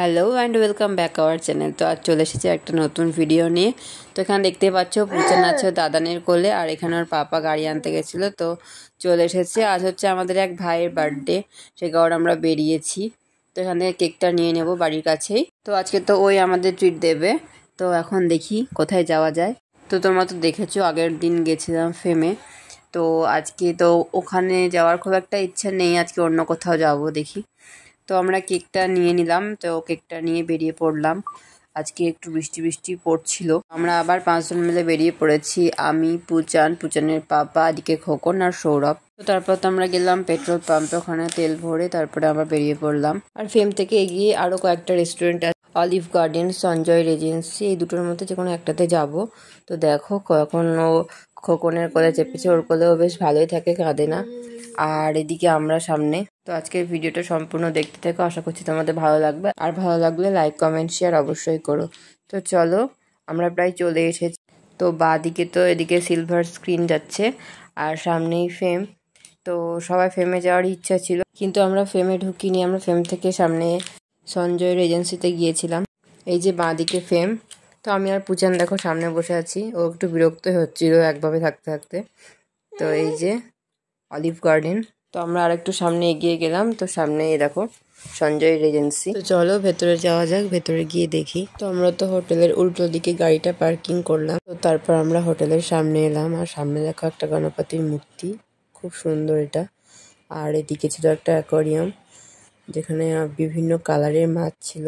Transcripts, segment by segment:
hello and welcome back our channel তো আজ চলে এসেছে একটা নতুন ভিডিও নিয়ে তো এখানে দেখতে পাচ্ছ পুচান আছে দাদানের কোলে আর এখানে ওর পাপা গাড়ি আনতে গেছিলো তো চলে এসেছে আজ হচ্ছে আমাদের এক ভাইয়ের বার্থডে সে কারণে আমরা বেরিয়েছি তো এখানে কেকটা নিয়ে নেব বাড়ির কাছেই তো আজকে তো ওই আমাদের ট্রিট দেবে তো এখন দেখি কোথায় যাওয়া যায় তো তোমরা তো দেখেছো আগের দিন গেছিলাম ফেমে তো আজকে তো ওখানে যাওয়ার খুব একটা ইচ্ছা নেই আজকে অন্য কোথাও যাব দেখি তো আমরা কেকটা নিয়ে নিলাম তো কেকটা নিয়ে বেরিয়ে পড়লাম আজকে একটু বৃষ্টি বৃষ্টি পড়ছিল আমরা আবার পাঁচজন মিলে বেরিয়ে পড়েছি আমি পুচান পুচানের পাপা এদিকে খোকন আর সৌরভ তো তারপর তো আমরা গেলাম পেট্রোল পাম্পে ওখানে তেল ভরে তারপরে আবার বেরিয়ে পড়লাম আর ফেম থেকে এগিয়ে আরও কয়েকটা রেস্টুরেন্ট আছে অলিভ গার্ডেন সঞ্জয় রেজেন্সি এই দুটোর মধ্যে যে কোনো একটাতে যাব তো দেখো কখনো খোকনের কোলে চেপেছে ওর কোলেও বেশ ভালোই থাকে কাঁদে না আর এদিকে আমরা সামনে তো আজকের ভিডিওটা সম্পূর্ণ দেখতে থাকো আশা করছি তোমাদের ভালো লাগবে আর ভালো লাগলে লাইক কমেন্ট শেয়ার অবশ্যই করো তো চলো আমরা প্রায় চলে এসেছি তো বা দিকে তো এদিকে সিলভার স্ক্রিন যাচ্ছে আর সামনেই ফেম তো সবাই ফেমে যাওয়ার ইচ্ছা ছিল কিন্তু আমরা ফেমে ঢুকিনি আমরা ফেম থেকে সামনে সঞ্জয়ের এজেন্সিতে গিয়েছিলাম এই যে বাঁ দিকে ফেম তো আমি আর পূজান দেখো সামনে বসে আছি ও একটু বিরক্ত হচ্ছিল একভাবে থাকতে থাকতে তো এই যে অলিভ গার্ডেন তো আমরা আর একটু সামনে এগিয়ে গেলাম তো সামনে দেখো সঞ্জয় রেজেন্সি তো চলো ভেতরে যাওয়া যাক ভেতরে গিয়ে দেখি তো আমরা তো হোটেলের উল্টো দিকে গাড়িটা পার্কিং করলাম তো তারপর আমরা হোটেলের সামনে এলাম আর সামনে দেখো একটা গণপতির মূর্তি খুব সুন্দর এটা আর এদিকে ছিল একটা অ্যাকোয়ারিয়াম যেখানে বিভিন্ন কালারের মাছ ছিল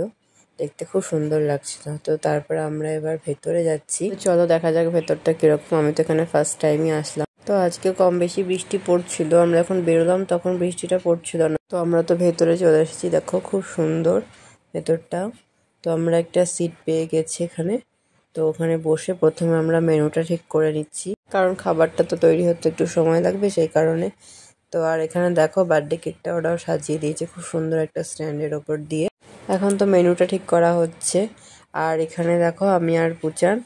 দেখতে খুব সুন্দর লাগছিল তো তারপরে আমরা এবার ভেতরে যাচ্ছি চলো দেখা যাক ভেতরটা কিরকম আমি তো এখানে ফার্স্ট টাইমই আসলাম তো আজকে কম বেশি বৃষ্টি পড়ছিল আমরা যখন বেরোলাম তখন বৃষ্টিটা পড়ছিল না তো আমরা তো ভেতরে চলে এসেছি দেখো খুব সুন্দর ভেতরটা তো আমরা একটা সিট পেয়ে গেছি এখানে তো ওখানে বসে প্রথমে আমরা মেনুটা ঠিক করে নিচ্ছি কারণ খাবারটা তো তৈরি হতে একটু সময় লাগবে সেই কারণে তো আর এখানে দেখো বার্থডে কেকটা ওরাও সাজিয়ে দিয়েছে খুব সুন্দর একটা স্ট্যান্ডের ওপর দিয়ে এখন তো মেনুটা ঠিক করা হচ্ছে আর এখানে দেখো আমি আর পূজান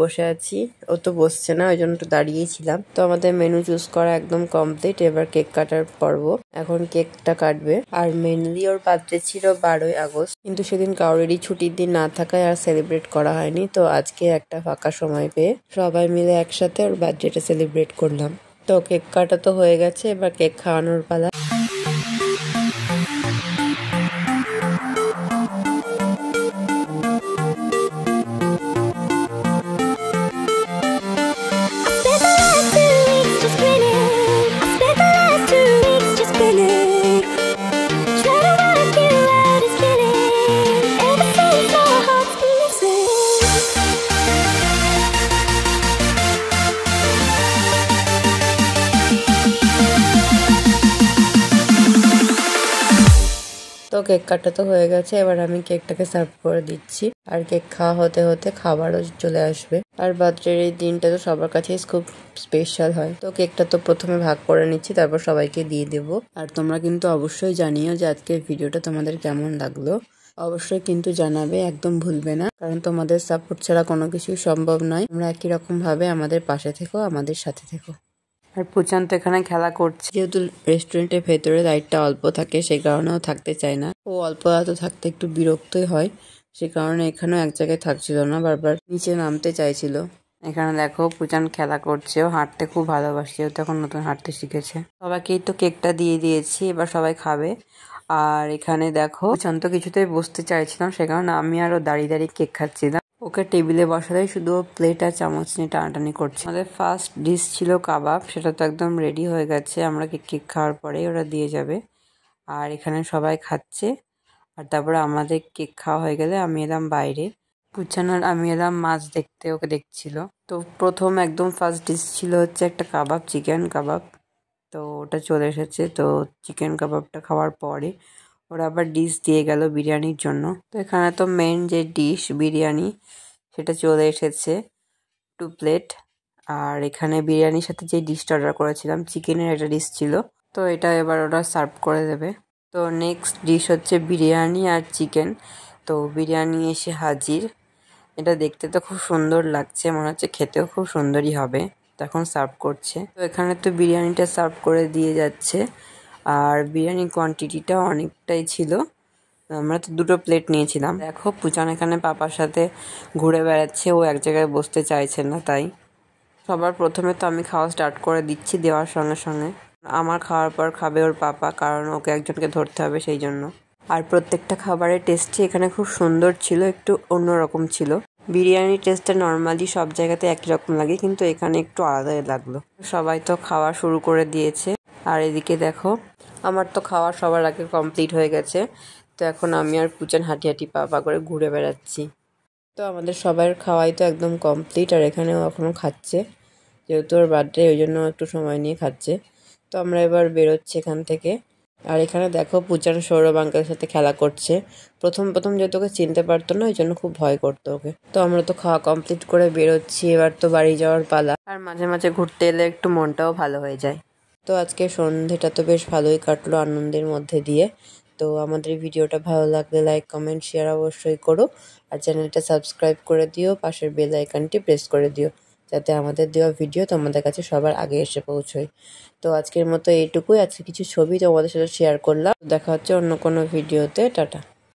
বসে আছি ও তো বসছে না ওই জন্য একটু দাঁড়িয়েছিলাম ছিলাম তো আমাদের মেনু চুজ করা একদম কমপ্লিট এবার কেক কাটার পর্ব এখন কেকটা কাটবে আর মেনলি ওর বার্থডে ছিল বারোই আগস্ট কিন্তু সেদিন কাউরেরই ছুটির দিন না থাকায় আর সেলিব্রেট করা হয়নি তো আজকে একটা ফাঁকা সময় পেয়ে সবাই মিলে একসাথে ওর বার্থডেটা সেলিব্রেট করলাম তো কেক কাটা তো হয়ে গেছে এবার কেক খাওয়ানোর পালা কেক কাটা তো হয়ে গেছে এবার আমি কেকটাকে সার্ভ করে দিচ্ছি আর কেক খাওয়া হতে হতে খাবারও চলে আসবে আর বার্থডের এই দিনটা তো সবার কাছেই খুব স্পেশাল হয় তো কেকটা তো প্রথমে ভাগ করে নিচ্ছি তারপর সবাইকে দিয়ে দেব আর তোমরা কিন্তু অবশ্যই জানিও যে আজকের ভিডিওটা তোমাদের কেমন লাগলো অবশ্যই কিন্তু জানাবে একদম ভুলবে না কারণ তোমাদের সাপোর্ট ছাড়া কোনো কিছু সম্ভব নয় আমরা একই রকম ভাবে আমাদের পাশে থেকো আমাদের সাথে থেকো আর পুচান তো এখানে খেলা করছে যেহেতু রেস্টুরেন্টের ভেতরে লাইটটা অল্প থাকে সেই কারণেও থাকতে চায় না ও অল্প রাতে থাকতে একটু বিরক্তই হয় সে কারণে এখানেও এক জায়গায় থাকছিল না বারবার নিচে নামতে চাইছিল এখানে দেখো পুচান খেলা করছে ও হাঁটতে খুব ভালোবাসে ও তখন নতুন হাঁটতে শিখেছে সবাইকেই তো কেকটা দিয়ে দিয়েছি এবার সবাই খাবে আর এখানে দেখো পুচান তো কিছুতেই বসতে চাইছিলাম সে কারণে আমি আরও দাঁড়িয়ে দাঁড়িয়ে কেক খাচ্ছিলাম ওকে টেবিলে দেয় শুধু প্লেট আর চামচ নিয়ে টানাটানি করছে আমাদের ফার্স্ট ডিশ ছিল কাবাব সেটা তো একদম রেডি হয়ে গেছে আমরা কেক কেক খাওয়ার পরেই ওরা দিয়ে যাবে আর এখানে সবাই খাচ্ছে আর তারপরে আমাদের কেক খাওয়া হয়ে গেলে আমি এলাম বাইরে পুচানার আমি এলাম মাছ দেখতে ওকে দেখছিল তো প্রথম একদম ফার্স্ট ডিশ ছিল হচ্ছে একটা কাবাব চিকেন কাবাব তো ওটা চলে এসেছে তো চিকেন কাবাবটা খাওয়ার পরে ওরা আবার ডিশ দিয়ে গেল বিরিয়ানির জন্য তো এখানে তো মেন যে ডিশ বিরিয়ানি সেটা চলে এসেছে টু প্লেট আর এখানে বিরিয়ানির সাথে যে ডিশটা অর্ডার করেছিলাম চিকেনের একটা ডিশ ছিল তো এটা এবার ওরা সার্ভ করে দেবে তো নেক্সট ডিশ হচ্ছে বিরিয়ানি আর চিকেন তো বিরিয়ানি এসে হাজির এটা দেখতে তো খুব সুন্দর লাগছে মনে হচ্ছে খেতেও খুব সুন্দরই হবে তখন সার্ভ করছে তো এখানে তো বিরিয়ানিটা সার্ভ করে দিয়ে যাচ্ছে আর বিরিয়ানির কোয়ান্টিটিটা অনেকটাই ছিল আমরা তো দুটো প্লেট নিয়েছিলাম দেখো পুচান এখানে পাপার সাথে ঘুরে বেড়াচ্ছে ও এক জায়গায় বসতে চাইছে না তাই সবার প্রথমে তো আমি খাওয়া স্টার্ট করে দিচ্ছি দেওয়ার সঙ্গে সঙ্গে আমার খাওয়ার পর খাবে ওর পাপা কারণ ওকে একজনকে ধরতে হবে সেই জন্য আর প্রত্যেকটা খাবারের টেস্টই এখানে খুব সুন্দর ছিল একটু অন্যরকম ছিল বিরিয়ানির টেস্টটা নর্মালি সব জায়গাতে একই রকম লাগে কিন্তু এখানে একটু আলাদাই লাগলো সবাই তো খাওয়া শুরু করে দিয়েছে আর এদিকে দেখো আমার তো খাওয়া সবার আগে কমপ্লিট হয়ে গেছে তো এখন আমি আর কুচান হাঁটি হাঁটি পা পা করে ঘুরে বেড়াচ্ছি তো আমাদের সবার খাওয়াই তো একদম কমপ্লিট আর এখানেও এখনও খাচ্ছে যেহেতু ওর বার্থডে ওই জন্য একটু সময় নিয়ে খাচ্ছে তো আমরা এবার বেরোচ্ছি এখান থেকে আর এখানে দেখো পূজান সৌরভ আঙ্কেলের সাথে খেলা করছে প্রথম প্রথম যেহেতু ওকে চিনতে পারতো না ওই জন্য খুব ভয় করতো ওকে তো আমরা তো খাওয়া কমপ্লিট করে বেরোচ্ছি এবার তো বাড়ি যাওয়ার পালা আর মাঝে মাঝে ঘুরতে এলে একটু মনটাও ভালো হয়ে যায় তো আজকে সন্ধেটা তো বেশ ভালোই কাটলো আনন্দের মধ্যে দিয়ে তো আমাদের ভিডিওটা ভালো লাগলে লাইক কমেন্ট শেয়ার অবশ্যই করো আর চ্যানেলটা সাবস্ক্রাইব করে দিও পাশের বেল আইকনটি প্রেস করে দিও যাতে আমাদের দেওয়া ভিডিও তোমাদের কাছে সবার আগে এসে পৌঁছয় তো আজকের মতো এইটুকুই আজকে কিছু ছবি তোমাদের সাথে শেয়ার করলাম দেখা হচ্ছে অন্য কোনো ভিডিওতে টাটা